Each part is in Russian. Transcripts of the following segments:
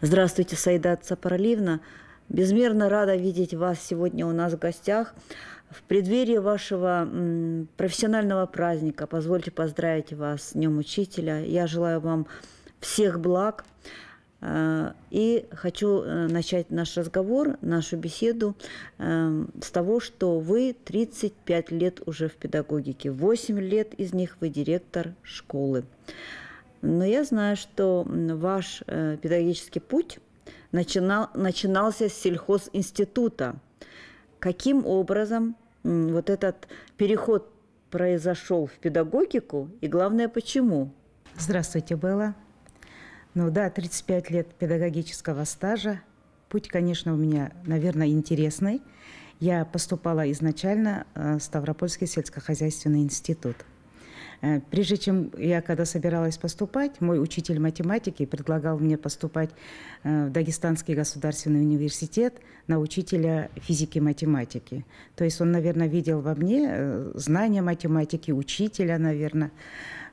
Здравствуйте, Саида Цапарливна. Безмерно рада видеть вас сегодня у нас в гостях. В преддверии вашего профессионального праздника позвольте поздравить вас с Днем Учителя. Я желаю вам всех благ. Э, и хочу э, начать наш разговор, нашу беседу э, с того, что вы 35 лет уже в педагогике, 8 лет из них вы директор школы. Но я знаю, что ваш э, педагогический путь начинал, начинался с сельхозинститута. Каким образом вот этот переход произошел в педагогику и, главное, почему? Здравствуйте, Белла. Ну да, 35 лет педагогического стажа. Путь, конечно, у меня, наверное, интересный. Я поступала изначально э, в Ставропольский сельскохозяйственный институт – Э, прежде чем я когда собиралась поступать, мой учитель математики предлагал мне поступать э, в Дагестанский государственный университет на учителя физики и математики. То есть он, наверное, видел во мне э, знания математики, учителя, наверное.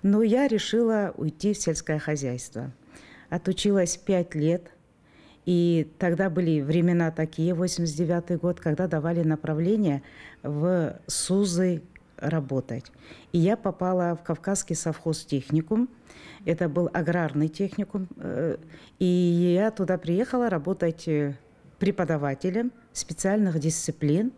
Но я решила уйти в сельское хозяйство. Отучилась пять лет – и тогда были времена такие, 89 год, когда давали направление в СУЗы работать. И я попала в Кавказский совхоз техникум. Это был аграрный техникум. Э, и я туда приехала работать э, преподавателем специальных дисциплин.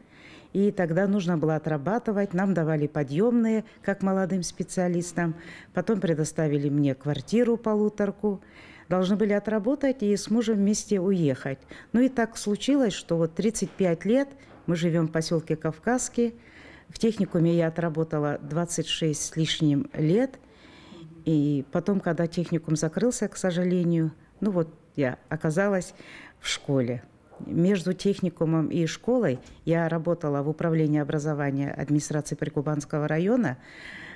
И тогда нужно было отрабатывать. Нам давали подъемные, как молодым специалистам. Потом предоставили мне квартиру полуторку. Должны были отработать и с мужем вместе уехать. Ну и так случилось, что вот 35 лет мы живем в поселке Кавказский, в техникуме я отработала 26 с лишним лет. И потом, когда техникум закрылся, к сожалению, ну вот я оказалась в школе. Между техникумом и школой я работала в управлении образования администрации Прикубанского района.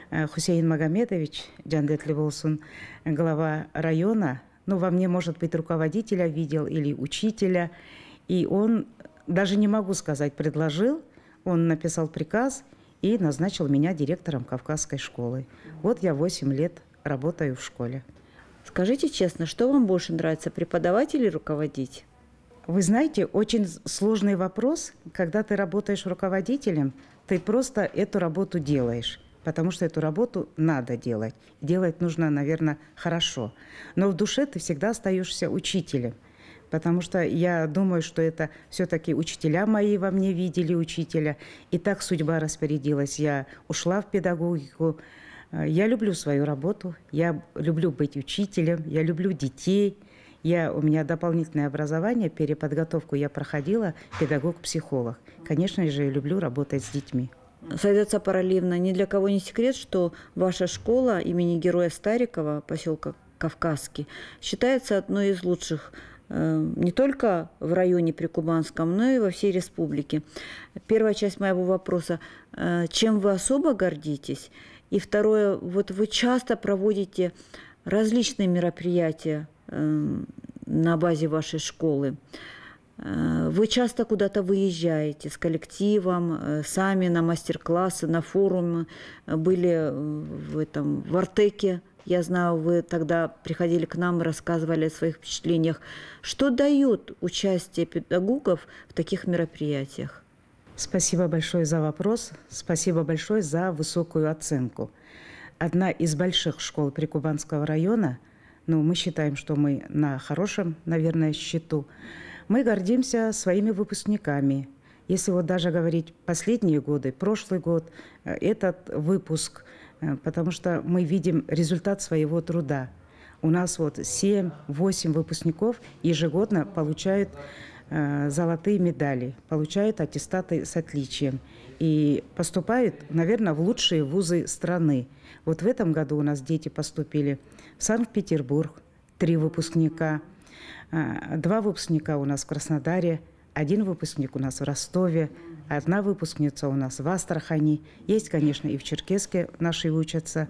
Э, Хусейн Магомедович Джандет Леволсун, глава района, ну, во мне, может быть, руководителя видел или учителя. И он, даже не могу сказать, предложил он написал приказ и назначил меня директором Кавказской школы. Вот я 8 лет работаю в школе. Скажите честно, что вам больше нравится, преподавать или руководить? Вы знаете, очень сложный вопрос. Когда ты работаешь руководителем, ты просто эту работу делаешь, потому что эту работу надо делать. Делать нужно, наверное, хорошо. Но в душе ты всегда остаешься учителем – потому что я думаю, что это все-таки учителя мои во мне видели учителя. И так судьба распорядилась. Я ушла в педагогику. Э, я люблю свою работу, я люблю быть учителем, я люблю детей. Я, у меня дополнительное образование, переподготовку я проходила, педагог-психолог. Конечно же, я люблю работать с детьми. Сайда Цапаралиевна, ни для кого не секрет, что ваша школа имени героя Старикова, поселка Кавказский, считается одной из лучших Эм, не только в районе Прикубанском, но и во всей республике. Первая часть моего вопроса э, – чем вы особо гордитесь? И второе, вот вы часто проводите различные мероприятия эм, на базе вашей школы. Э, вы часто куда-то выезжаете с коллективом, э, сами на мастер-классы, на форумы, были в, этом, в Артеке я знаю, вы тогда приходили к нам и рассказывали о своих впечатлениях. Что дает участие педагогов в таких мероприятиях? Спасибо большое за вопрос. Спасибо большое за высокую оценку. Одна из больших школ Прикубанского района, ну, мы считаем, что мы на хорошем, наверное, счету. Мы гордимся своими выпускниками. Если вот даже говорить последние годы, прошлый год, э, этот выпуск – Э, потому что мы видим результат своего труда. У нас вот 7-8 выпускников ежегодно получают э, золотые медали, получают аттестаты с отличием и поступают, наверное, в лучшие вузы страны. Вот в этом году у нас дети поступили в Санкт-Петербург, три выпускника, э, два выпускника у нас в Краснодаре, один выпускник у нас в Ростове, Одна выпускница у нас в Астрахани, есть, конечно, и в Черкеске наши учатся.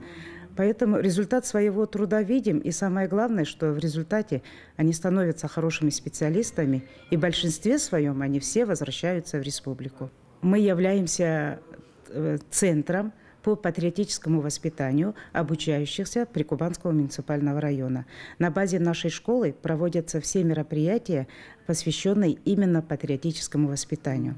Поэтому результат своего труда видим, и самое главное, что в результате они становятся хорошими специалистами, и в большинстве своем они все возвращаются в республику. Мы являемся э, центром по патриотическому воспитанию обучающихся Прикубанского муниципального района. На базе нашей школы проводятся все мероприятия, посвященные именно патриотическому воспитанию.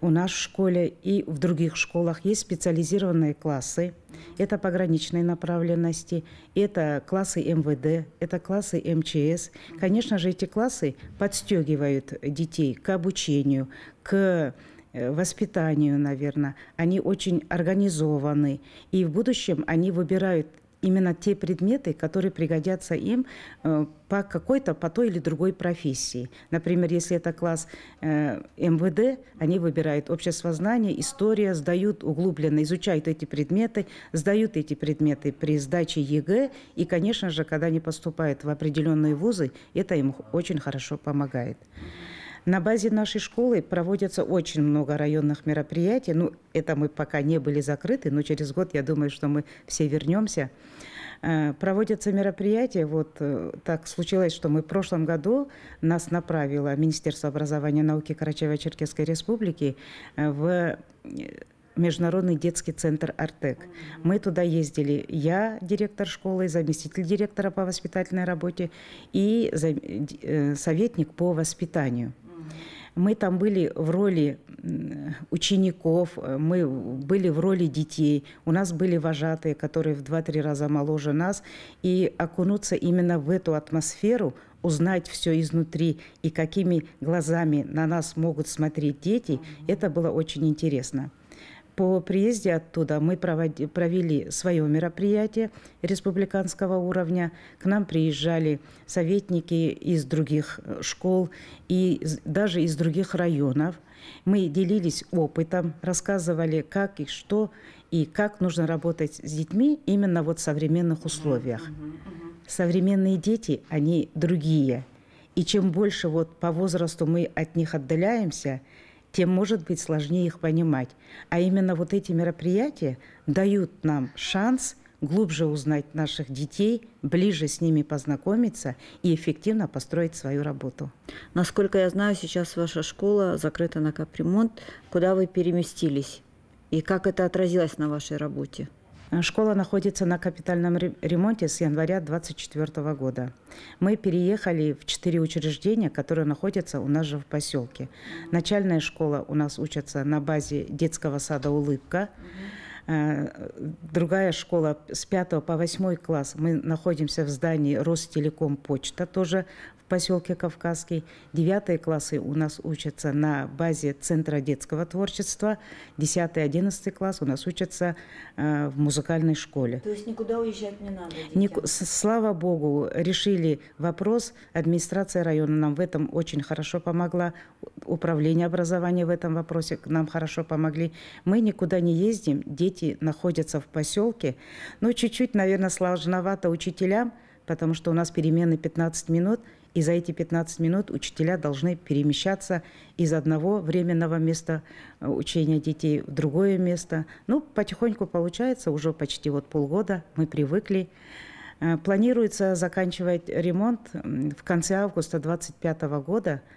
У нас в школе и в других школах есть специализированные классы. Это пограничные направленности, это классы МВД, это классы МЧС. Конечно же, эти классы подстегивают детей к обучению, к Э, воспитанию, наверное. Они очень организованы. И в будущем они выбирают именно те предметы, которые пригодятся им э, по какой-то, по той или другой профессии. Например, если это класс э, МВД, они выбирают общество знания, история, сдают углубленно, изучают эти предметы, сдают эти предметы при сдаче ЕГЭ. И, конечно же, когда они поступают в определенные вузы, это им очень хорошо помогает. На базе нашей школы проводятся очень много районных мероприятий. Ну, это мы пока не были закрыты, но через год, я думаю, что мы все вернемся. Э, проводятся мероприятия. Вот э, так случилось, что мы в прошлом году нас направило Министерство образования и науки Карачаево-Черкесской Республики э, в Международный детский центр «Артек». Мы туда ездили. Я директор школы, заместитель директора по воспитательной работе и советник по воспитанию. Мы там были в роли учеников, э, мы были в роли детей. У нас были вожатые, которые в 2-3 раза моложе нас. И окунуться именно в эту атмосферу, узнать все изнутри и какими глазами на нас могут смотреть дети, это было очень интересно. По приезде оттуда мы провели свое мероприятие республиканского уровня. К нам приезжали советники из других э, школ и даже из других районов. Мы делились опытом, рассказывали, как и что, и как нужно работать с детьми именно вот в современных условиях. Современные дети, они другие. И чем больше вот по возрасту мы от них отдаляемся – тем может быть сложнее их понимать. А именно вот эти мероприятия дают нам шанс глубже узнать наших детей, ближе с ними познакомиться и эффективно построить свою работу. Насколько я знаю, сейчас ваша школа закрыта на капремонт. Куда вы переместились? И как это отразилось на вашей работе? Школа находится на капитальном ремонте с января 2024 года. Мы переехали в четыре учреждения, которые находятся у нас же в поселке. Начальная школа у нас учится на базе детского сада «Улыбка». Э, другая школа с 5 по 8 класс. Мы находимся в здании Ростелеком Почта, тоже в поселке Кавказский. Девятые классы у нас учатся на базе Центра детского творчества. Десятый, одиннадцатый класс у нас учатся э, в музыкальной школе. То есть никуда уезжать не надо? Ник... Слава Богу, решили вопрос. Администрация района нам в этом очень хорошо помогла. Управление образования в этом вопросе нам хорошо помогли. Мы никуда не ездим, дети дети находятся в поселке. Но чуть-чуть, наверное, сложновато учителям, потому что у нас перемены 15 минут, и за эти 15 минут учителя должны перемещаться из одного временного места э, учения детей в другое место. Ну, потихоньку получается, уже почти вот полгода мы привыкли. Э, планируется заканчивать ремонт в конце августа 2025 года –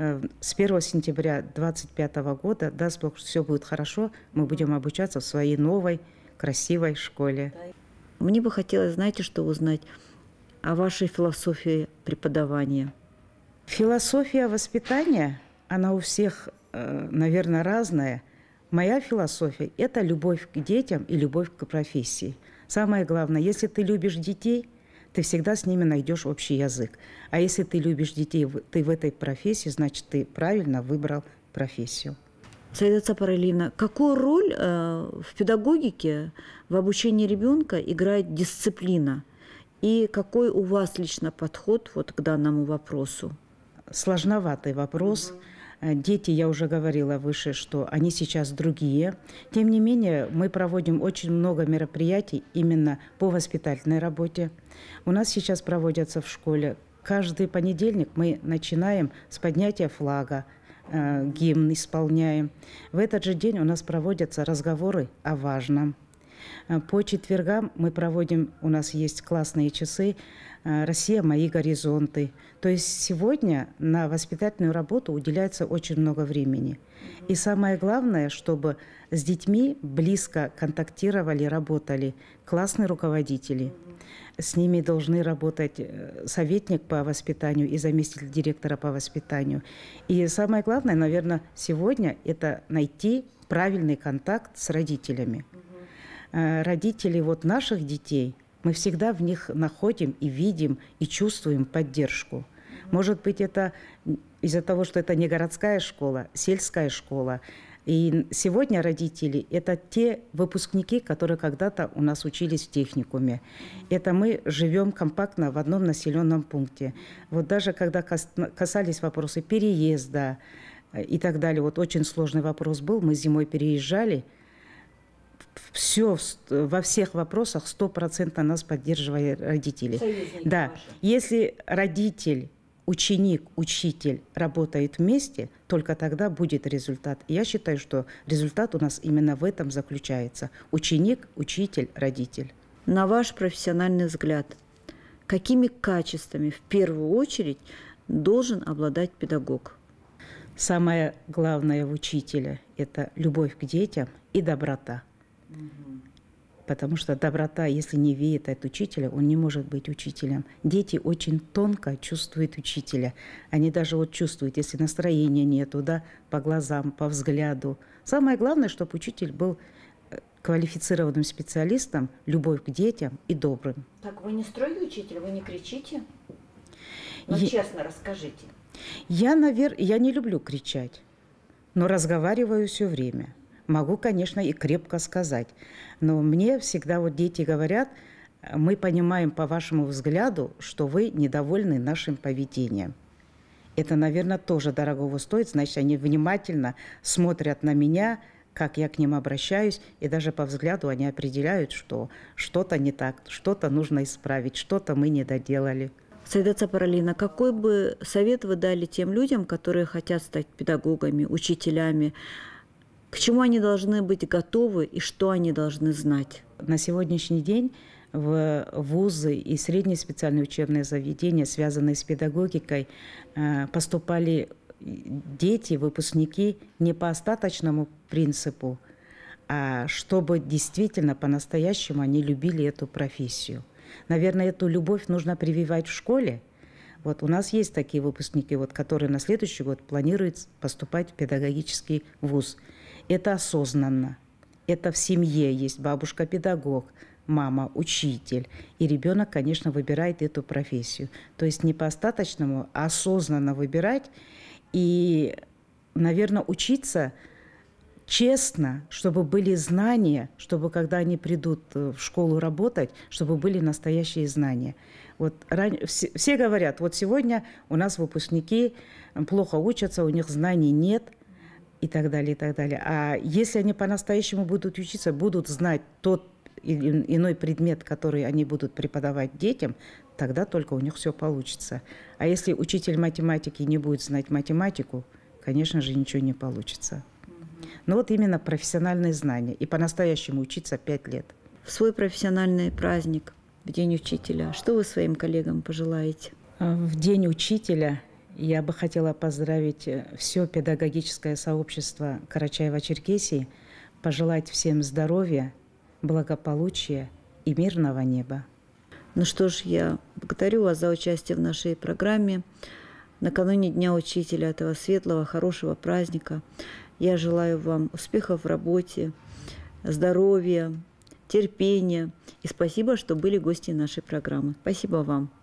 Э, с 1 сентября 2025 года, даст Бог, все будет хорошо, мы будем обучаться в своей новой красивой школе. Мне бы хотелось, знаете, что узнать о вашей философии преподавания. Философия воспитания, она у всех, э, наверное, разная. Моя философия – это любовь к детям и любовь к профессии. Самое главное, если ты любишь детей – ты всегда с ними найдешь общий язык. А если ты любишь детей, ты в этой профессии, значит, ты правильно выбрал профессию. Саида Цапаралина, какую роль э, в педагогике, в обучении ребенка играет дисциплина? И какой у вас лично подход вот к данному вопросу? Сложноватый вопрос. Угу. Э, дети, я уже говорила выше, что они сейчас другие. Тем не менее, мы проводим очень много мероприятий именно по воспитательной работе. У нас сейчас проводятся в школе. Каждый понедельник мы начинаем с поднятия флага, э, гимн исполняем. В этот же день у нас проводятся разговоры о важном – Э, по четвергам мы проводим, у нас есть классные часы э, «Россия. Мои горизонты». То есть сегодня на воспитательную работу уделяется очень много времени. И самое главное, чтобы с детьми близко контактировали, работали классные руководители. С ними должны работать э, советник по воспитанию и заместитель директора по воспитанию. И самое главное, наверное, сегодня это найти правильный контакт с родителями. Э, родители вот наших детей, мы всегда в них находим и видим, и чувствуем поддержку. Может быть, это из-за того, что это не городская школа, сельская школа. И сегодня родители – это те выпускники, которые когда-то у нас учились в техникуме. Это мы живем компактно в одном населенном пункте. Вот даже когда касались вопросы переезда э, и так далее, вот очень сложный вопрос был, мы зимой переезжали – все во всех вопросах стопроцентно нас поддерживали родители. Союзники да, ваши. если родитель ученик, учитель работают вместе, только тогда будет результат. Я считаю, что результат у нас именно в этом заключается. Ученик, учитель, родитель. На ваш профессиональный взгляд, какими качествами в первую очередь должен обладать педагог? Самое главное в учителя – это любовь к детям и доброта – Потому что доброта, если не веет от учителя, он не может быть учителем. Дети очень тонко чувствуют учителя. Они даже вот чувствуют, если настроения нету, да, по глазам, по взгляду. Самое главное, чтобы учитель был э, квалифицированным специалистом, любовь к детям и добрым. Так вы не строгий учителя, вы не кричите? Ну, я... честно расскажите. Я, наверное, я не люблю кричать, но разговариваю все время. Могу, конечно, и крепко сказать. Но мне всегда вот дети говорят, мы понимаем по вашему взгляду, что вы недовольны нашим поведением. Это, наверное, тоже дорогого стоит. Значит, они внимательно смотрят на меня, как я к ним обращаюсь, и даже по взгляду они определяют, что что-то не так, что-то нужно исправить, что-то мы не доделали. Сайда Цапаралина, какой бы совет вы дали тем людям, которые хотят стать педагогами, учителями, к чему они должны быть готовы и что они должны знать. На сегодняшний день в вузы и средние специальные учебные заведения, связанные с педагогикой, э, поступали дети, выпускники не по остаточному принципу, а чтобы действительно по-настоящему они любили эту профессию. Наверное, эту любовь нужно прививать в школе. Вот у нас есть такие выпускники, вот, которые на следующий год планируют поступать в педагогический вуз – это осознанно. Это в семье есть бабушка-педагог, мама, учитель. И ребенок, конечно, выбирает эту профессию. То есть не по остаточному, а осознанно выбирать. И, наверное, учиться честно, чтобы были знания, чтобы когда они придут э, в школу работать, чтобы были настоящие знания. Вот ран... все, все говорят, вот сегодня у нас выпускники э, плохо учатся, у них знаний нет – и так далее, и так далее. А если они по-настоящему будут учиться, будут знать тот или иной предмет, который они будут преподавать детям, тогда только у них все получится. А если учитель математики не будет знать математику, конечно же, ничего не получится. Но вот именно профессиональные знания. И по-настоящему учиться пять лет. В свой профессиональный праздник, в День учителя, что вы своим коллегам пожелаете? А, в День учителя – я бы хотела поздравить э, все педагогическое сообщество Карачаева-Черкесии, пожелать всем здоровья, благополучия и мирного неба. Ну что ж, я благодарю вас за участие в нашей программе. Накануне Дня Учителя, этого светлого, хорошего праздника, я желаю вам успехов в работе, здоровья, терпения. И спасибо, что были гости нашей программы. Спасибо вам.